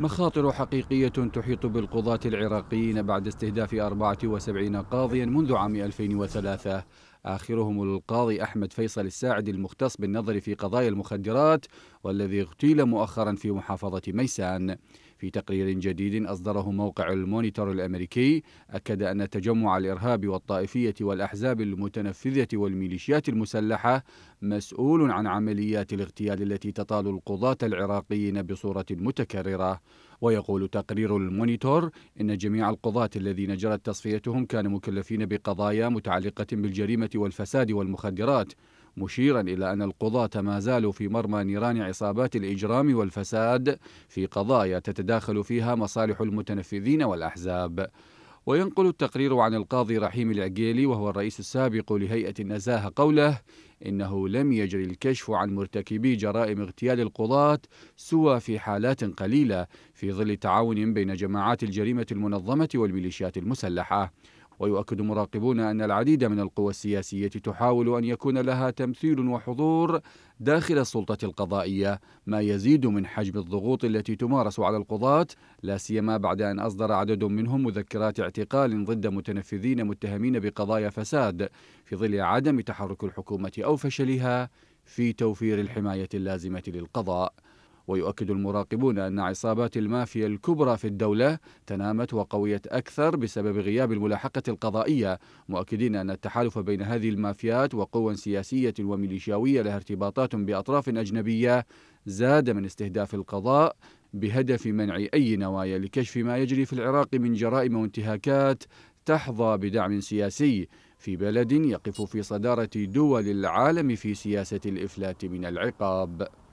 مخاطر حقيقية تحيط بالقضاة العراقيين بعد استهداف 74 قاضيا منذ عام 2003 آخرهم القاضي أحمد فيصل الساعد المختص بالنظر في قضايا المخدرات والذي اغتيل مؤخرا في محافظة ميسان في تقرير جديد أصدره موقع المونيتور الأمريكي أكد أن تجمع الإرهاب والطائفية والأحزاب المتنفذة والميليشيات المسلحة مسؤول عن عمليات الاغتيال التي تطال القضاة العراقيين بصورة متكررة ويقول تقرير المونيتور إن جميع القضاة الذين جرت تصفيتهم كانوا مكلفين بقضايا متعلقة بالجريمة والفساد والمخدرات مشيرا إلى أن القضاة ما زالوا في مرمى نيران عصابات الإجرام والفساد في قضايا تتداخل فيها مصالح المتنفذين والأحزاب وينقل التقرير عن القاضي رحيم العقيلي وهو الرئيس السابق لهيئة النزاهة قوله إنه لم يجري الكشف عن مرتكبي جرائم اغتيال القضاة سوى في حالات قليلة في ظل تعاون بين جماعات الجريمة المنظمة والميليشيات المسلحة ويؤكد مراقبون أن العديد من القوى السياسية تحاول أن يكون لها تمثيل وحضور داخل السلطة القضائية ما يزيد من حجم الضغوط التي تمارس على القضاة لا سيما بعد أن أصدر عدد منهم مذكرات اعتقال ضد متنفذين متهمين بقضايا فساد في ظل عدم تحرك الحكومة أو فشلها في توفير الحماية اللازمة للقضاء ويؤكد المراقبون أن عصابات المافيا الكبرى في الدولة تنامت وقويت أكثر بسبب غياب الملاحقة القضائية مؤكدين أن التحالف بين هذه المافيات وقوى سياسية وميليشياوية لها ارتباطات بأطراف أجنبية زاد من استهداف القضاء بهدف منع أي نوايا لكشف ما يجري في العراق من جرائم وانتهاكات تحظى بدعم سياسي في بلد يقف في صدارة دول العالم في سياسة الإفلات من العقاب